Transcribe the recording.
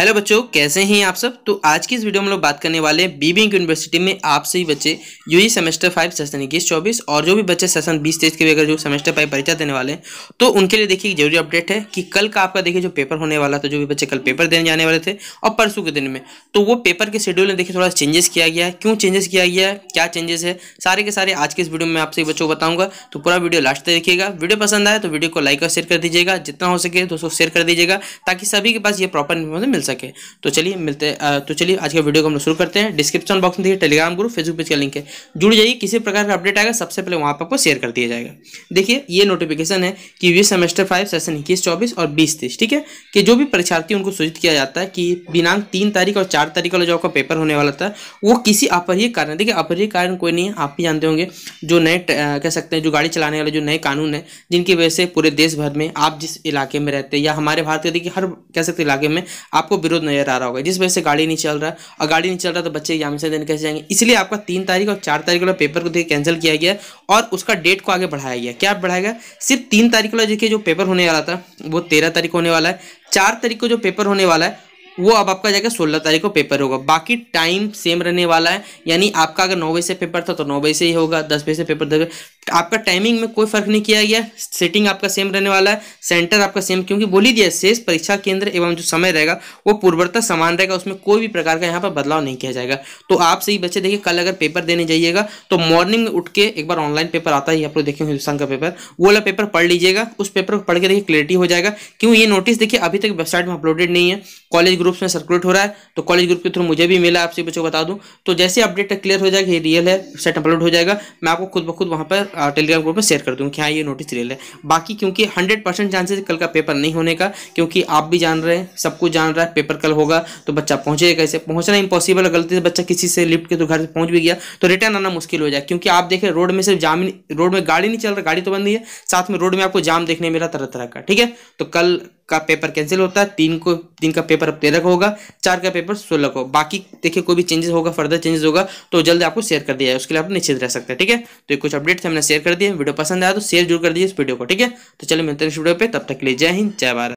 hello बच्चों कैसे हैं आप सब तो आज की इस वीडियो में लोग बात करने वाले हैं बीबी यूनिवर्सिटी में आप सभी बच्चे यूजी सेमेस्टर फाइव सेशन इक्कीस चौबीस और जो भी बच्चे सेशन बीस तेईस के भी अगर जो सेमेस्टर फाइव परीक्षा देने वाले हैं तो उनके लिए देखिए जरूरी अपडेट है कि कल का आपका देखिए जो पेपर होने वाला था जो भी बच्चे कल पेपर देने जाने वाले थे और परसों के दिन में तो वो पेपर के शेड्यूल में देखिए थोड़ा चेंजेस किया गया है क्यों चेंजेस किया गया है क्या चेंजेस है सारे के सारे आज के इस वीडियो में आप सभी बच्चों को बताऊंगा तो पूरा वीडियो लास्ट तक देखिएगा वीडियो पसंद आया तो वीडियो को लाइक और शेयर कर दीजिएगा जितना हो सके दोस्तों शेयर कर दीजिएगा ताकि सभी के पास ये प्रॉपर इन्फॉर्मेशन मिल सके तो चलिए मिलते तो चलिए आज के वीडियो को हम लोग शुरू करते हैं डिस्क्रिप्शन बॉक्स में देखिए टेलीग्राम ग्रुप फेसबुक पेज का लिंक है जुड़ जाइए किसी प्रकार का अपडेट आएगा सबसे पहले वहाँ पर आपको शेयर कर दिया जाएगा देखिए ये नोटिफिकेशन है कि वी सेमेस्टर फाइव सेशन इक्कीस चौबीस और बीस तीस ठीक है कि जो भी परीक्षार्थी उनको सूचित किया जाता है कि दिनांक तीन तारीख और चार तारीख वाला जो आपका पेपर होने वाला था वो किसी अपरिय कारण देखिए अपरिय कारण कोई नहीं है आप भी जानते होंगे जो नए कह सकते हैं जो गाड़ी चलाने वाले जो नए कानून है जिनकी वजह से पूरे देश भर में आप जिस इलाके में रहते हैं या हमारे भारत के देखिए हर कह सकते इलाके में आपको आपको विरोध नजर आ रहा होगा जिस वजह से गाड़ी नहीं चल रहा है और गाड़ी नहीं चल रहा तो बच्चे से देने कैसे जाएंगे इसलिए आपका तीन तारीख और चार तारीख वाला पेपर को देखिए कैंसिल किया गया और उसका डेट को आगे बढ़ाया गया क्या बढ़ाया गया सिर्फ तीन तारीख वाला देखिए जो पेपर होने वाला था वो तेरह तारीख होने वाला है चार तारीख को जो पेपर होने वाला है वो अब आपका जाएगा सोलह तारीख को पेपर होगा बाकी टाइम सेम रहने वाला है यानी आपका अगर नौ बजे से पेपर था तो नौ बजे से ही होगा दस बजे से पेपर दस आपका टाइमिंग में कोई फर्क नहीं किया गया सेटिंग आपका सेम रहने वाला है सेंटर आपका सेम क्योंकि बोली दिया शेष परीक्षा केंद्र एवं जो समय रहेगा वो पूर्वता समान रहेगा उसमें कोई भी प्रकार का यहाँ पर बदलाव नहीं किया जाएगा तो आप सही बच्चे देखिए कल अगर पेपर देने जाइएगा तो मॉर्निंग में उठ के एक बार ऑनलाइन पेपर आता है आप लोग देखेंगे हिंदुस्तान का पेपर वो वाला पेपर पढ़ लीजिएगा उस पेपर को पढ़ के देखिए क्लियरिटी हो जाएगा क्यों ये नोटिस देखिए अभी तक वेबसाइट में अपलोडेड नहीं है कॉलेज ग्रुप्स में सर्कुलेट हो रहा है तो कॉलेज ग्रुप के थ्रू मुझे भी मिला आपसे बच्चों को बता दूँ तो जैसे अपडेट क्लियर हो जाएगा ये रियल है सेट अपलोड हो जाएगा मैं आपको खुद ब खुद वहाँ पर टेलीग्राम ग्रुप में शेयर कर दूँ कि हाँ ये नोटिस रियल है बाकी क्योंकि हंड्रेड परसेंट चांसेस कल का पेपर नहीं होने का क्योंकि आप भी जान रहे हैं सब कुछ जान रहा है पेपर कल होगा तो बच्चा पहुँचेगा कैसे पहुँचना इम्पॉसिबल है गलती से बच्चा किसी से लिफ्ट के तो घर से पहुँच भी गया तो रिटर्न आना मुश्किल हो जाए क्योंकि आप देखें रोड में सिर्फ जाम रोड में गाड़ी नहीं चल रहा गाड़ी तो बंद ही है साथ में रोड में आपको जाम देखने मिला तरह तरह का ठीक है तो कल का पेपर कैंसिल होता है तीन को तीन का पेपर अब तेरह को होगा चार का पेपर सोलह को बाकी देखिए कोई भी चेंजेस होगा फर्दर चेंजेस होगा तो जल्द आपको शेयर कर दिया है उसके लिए आप निश्चित रह सकते हैं ठीक है तो ये कुछ अपडेट्स हमने शेयर कर दिए वीडियो पसंद आया तो शेयर जरूर कर दीजिए इस वीडियो को ठीक है तो चलिए मिलते हैं इस वीडियो पर तब तक के लिए जय हिंद जय भारत